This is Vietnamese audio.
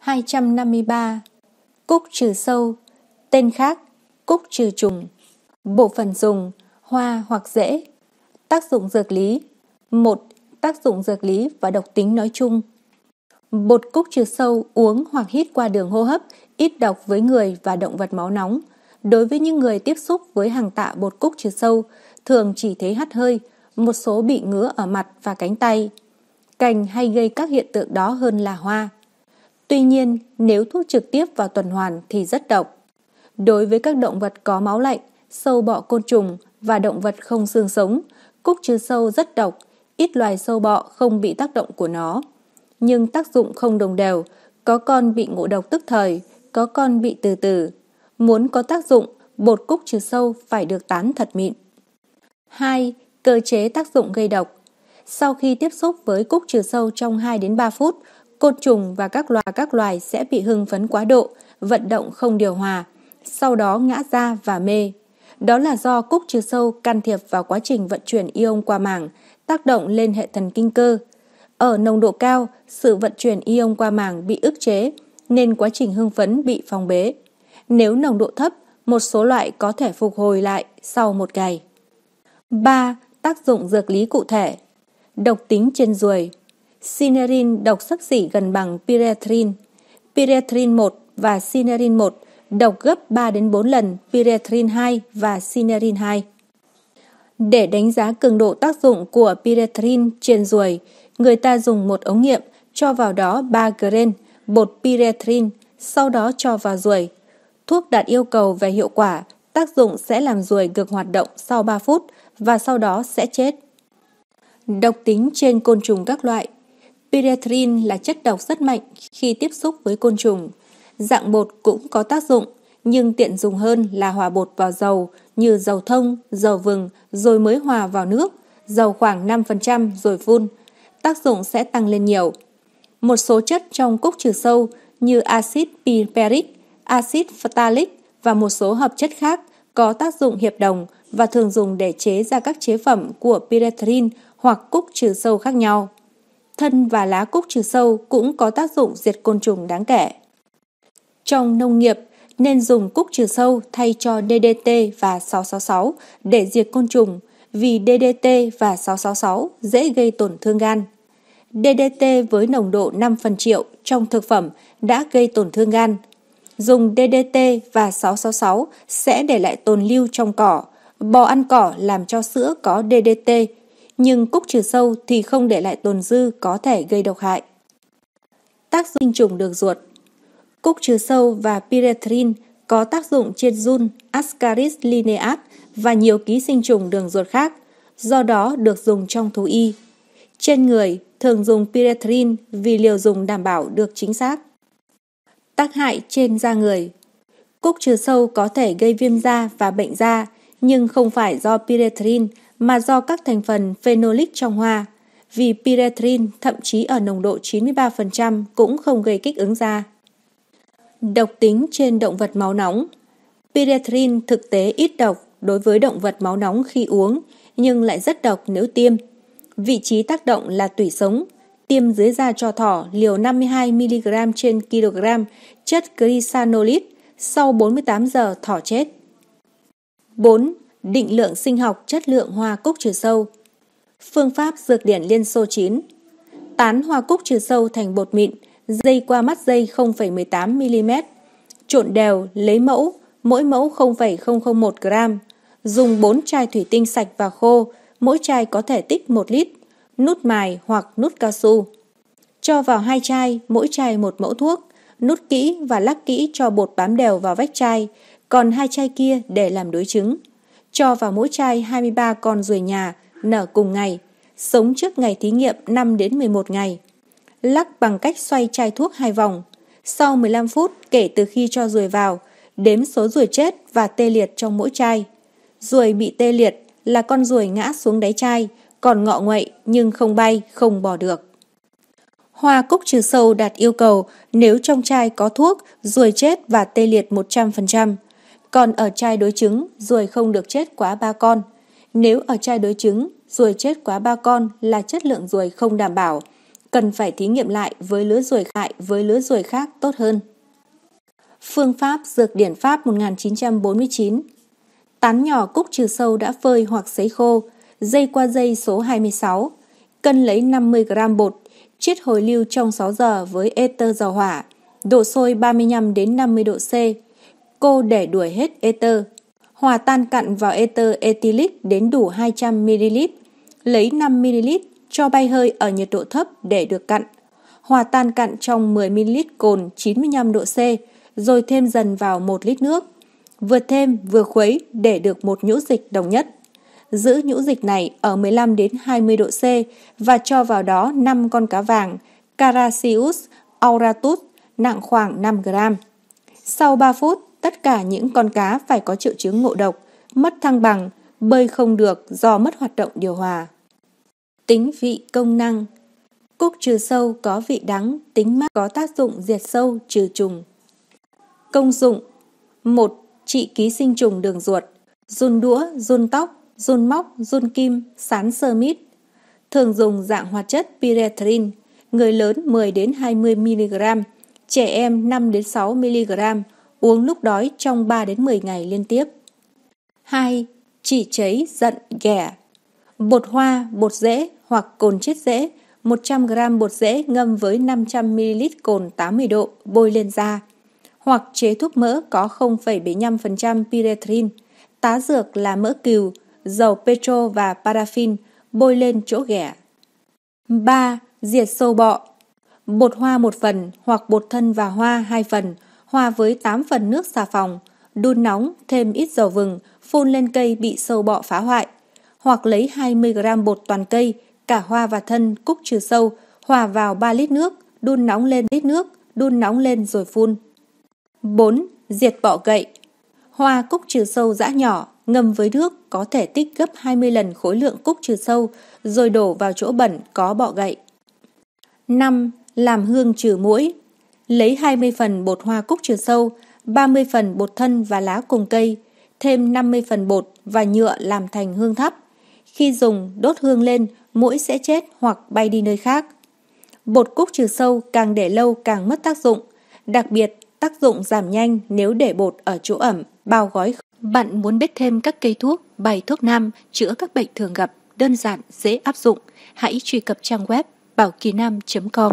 253 Cúc trừ sâu Tên khác Cúc trừ trùng Bộ phận dùng Hoa hoặc rễ Tác dụng dược lý 1. Tác dụng dược lý và độc tính nói chung Bột cúc trừ sâu uống hoặc hít qua đường hô hấp ít độc với người và động vật máu nóng. Đối với những người tiếp xúc với hàng tạ bột cúc trừ sâu, thường chỉ thấy hắt hơi, một số bị ngứa ở mặt và cánh tay. Cành hay gây các hiện tượng đó hơn là hoa. Tuy nhiên, nếu thuốc trực tiếp vào tuần hoàn thì rất độc. Đối với các động vật có máu lạnh, sâu bọ côn trùng và động vật không xương sống, cúc trừ sâu rất độc, ít loài sâu bọ không bị tác động của nó. Nhưng tác dụng không đồng đều, có con bị ngộ độc tức thời, có con bị từ từ. Muốn có tác dụng, bột cúc trừ sâu phải được tán thật mịn. 2. Cơ chế tác dụng gây độc Sau khi tiếp xúc với cúc trừ sâu trong 2 đến 3 phút, côn trùng và các loài các loài sẽ bị hưng phấn quá độ, vận động không điều hòa, sau đó ngã ra và mê. Đó là do cúc trừ sâu can thiệp vào quá trình vận chuyển ion qua màng, tác động lên hệ thần kinh cơ. Ở nồng độ cao, sự vận chuyển ion qua màng bị ức chế, nên quá trình hưng phấn bị phong bế. Nếu nồng độ thấp, một số loại có thể phục hồi lại sau một ngày. 3. Tác dụng dược lý cụ thể Độc tính trên ruồi Sinerin độc sắc dị gần bằng Piretrin. Piretrin 1 và Sinerin 1 độc gấp 3 đến 4 lần Piretrin 2 và Sinerin 2. Để đánh giá cường độ tác dụng của Piretrin trên ruồi, người ta dùng một ống nghiệm cho vào đó 3 grain bột Piretrin, sau đó cho vào ruồi. Thuốc đạt yêu cầu về hiệu quả, tác dụng sẽ làm ruồi ngừng hoạt động sau 3 phút và sau đó sẽ chết. Độc tính trên côn trùng các loại Pyrethrin là chất độc rất mạnh khi tiếp xúc với côn trùng. Dạng bột cũng có tác dụng, nhưng tiện dùng hơn là hòa bột vào dầu như dầu thông, dầu vừng rồi mới hòa vào nước, dầu khoảng 5% rồi phun. Tác dụng sẽ tăng lên nhiều. Một số chất trong cúc trừ sâu như axit piperic, axit phthalic và một số hợp chất khác có tác dụng hiệp đồng và thường dùng để chế ra các chế phẩm của pyrethrin hoặc cúc trừ sâu khác nhau thân và lá cúc trừ sâu cũng có tác dụng diệt côn trùng đáng kể. Trong nông nghiệp, nên dùng cúc trừ sâu thay cho DDT và 666 để diệt côn trùng vì DDT và 666 dễ gây tổn thương gan. DDT với nồng độ 5 phần triệu trong thực phẩm đã gây tổn thương gan. Dùng DDT và 666 sẽ để lại tồn lưu trong cỏ. Bò ăn cỏ làm cho sữa có DDT nhưng cúc trừ sâu thì không để lại tồn dư có thể gây độc hại. Tác dụng trùng đường ruột Cúc trừ sâu và pyrethrin có tác dụng trên run, ascaris lineat và nhiều ký sinh trùng đường ruột khác, do đó được dùng trong thú y. Trên người thường dùng pyrethrin vì liều dùng đảm bảo được chính xác. Tác hại trên da người Cúc trừ sâu có thể gây viêm da và bệnh da, nhưng không phải do pyrethrin mà do các thành phần phenolic trong hoa, vì pyrethrin thậm chí ở nồng độ 93% cũng không gây kích ứng da. Độc tính trên động vật máu nóng Pyrethrin thực tế ít độc đối với động vật máu nóng khi uống, nhưng lại rất độc nếu tiêm. Vị trí tác động là tủy sống, tiêm dưới da cho thỏ liều 52mg trên kg chất chrysanolid sau 48 giờ thỏ chết. 4 định lượng sinh học chất lượng hoa cúc trừ sâu. Phương pháp dược điển Liên Xô 9 Tán hoa cúc trừ sâu thành bột mịn, dây qua mắt dây 0,18mm, trộn đều, lấy mẫu, mỗi mẫu 0,001 g, dùng 4 chai thủy tinh sạch và khô, mỗi chai có thể tích 1 lít, nút mài hoặc nút cao su. Cho vào hai chai, mỗi chai một mẫu thuốc, nút kỹ và lắc kỹ cho bột bám đều vào vách chai, còn hai chai kia để làm đối chứng cho vào mỗi chai 23 con ruồi nhà, nở cùng ngày, sống trước ngày thí nghiệm 5 đến 11 ngày. Lắc bằng cách xoay chai thuốc hai vòng. Sau 15 phút kể từ khi cho ruồi vào, đếm số ruồi chết và tê liệt trong mỗi chai. Ruồi bị tê liệt là con ruồi ngã xuống đáy chai, còn ngọ nguậy nhưng không bay, không bỏ được. Hoa cúc trừ sâu đạt yêu cầu nếu trong chai có thuốc, ruồi chết và tê liệt 100%. Còn ở chai đối chứng ruồi không được chết quá ba con. Nếu ở chai đối chứng ruồi chết quá ba con là chất lượng ruồi không đảm bảo. Cần phải thí nghiệm lại với lứa ruồi hại với lứa ruồi khác tốt hơn. Phương pháp Dược điển Pháp 1949 Tán nhỏ cúc trừ sâu đã phơi hoặc sấy khô, dây qua dây số 26, cân lấy 50 gram bột, chiết hồi lưu trong 6 giờ với ether dầu hỏa, độ sôi 35 đến 50 độ C cô để đuổi hết ether, hòa tan cặn vào ether ethylic đến đủ 200ml, lấy 5ml cho bay hơi ở nhiệt độ thấp để được cặn, hòa tan cặn trong 10ml cồn 95 độ C, rồi thêm dần vào 1 lít nước, vừa thêm vừa khuấy để được một nhũ dịch đồng nhất. Giữ nhũ dịch này ở 15 đến 20 độ C và cho vào đó 5 con cá vàng Caracius auratus nặng khoảng 5 gram. Sau 3 phút, tất cả những con cá phải có triệu chứng ngộ độc, mất thăng bằng, bơi không được do mất hoạt động điều hòa. Tính vị công năng Cúc trừ sâu có vị đắng, tính mát có tác dụng diệt sâu, trừ trùng. Công dụng một Trị ký sinh trùng đường ruột Run đũa, run tóc, run móc, run kim, sán sơ mít Thường dùng dạng hoạt chất pyrethrin người lớn 10 đến 20 mg, trẻ em 5 đến 6 mg uống lúc đói trong 3 đến 10 ngày liên tiếp. 2. Chỉ cháy giận ghẻ Bột hoa, bột rễ hoặc cồn chết rễ 100g bột rễ ngâm với 500ml cồn 80 độ bôi lên da hoặc chế thuốc mỡ có 0,75% pyrethrine, tá dược là mỡ cừu, dầu petrol và paraffin bôi lên chỗ ghẻ. 3. Diệt sâu bọ Bột hoa một phần hoặc bột thân và hoa hai phần hòa với 8 phần nước xà phòng, đun nóng, thêm ít dầu vừng, phun lên cây bị sâu bọ phá hoại. Hoặc lấy 20 g bột toàn cây, cả hoa và thân cúc trừ sâu, hòa vào 3 lít nước, đun nóng lên lít nước, đun nóng lên rồi phun. 4. Diệt bọ gậy Hoa cúc trừ sâu giã nhỏ, ngâm với nước có thể tích gấp 20 lần khối lượng cúc trừ sâu, rồi đổ vào chỗ bẩn có bọ gậy. 5. Làm hương trừ muỗi lấy 20 phần bột hoa cúc trừ sâu, 30 phần bột thân và lá cùng cây, thêm 50 phần bột và nhựa làm thành hương thấp. Khi dùng, đốt hương lên, mũi sẽ chết hoặc bay đi nơi khác. Bột cúc trừ sâu càng để lâu càng mất tác dụng, đặc biệt tác dụng giảm nhanh nếu để bột ở chỗ ẩm, bao gói. Bạn muốn biết thêm các cây thuốc, bài thuốc nam chữa các bệnh thường gặp, đơn giản, dễ áp dụng, hãy truy cập trang web bảo kỳ nam.com.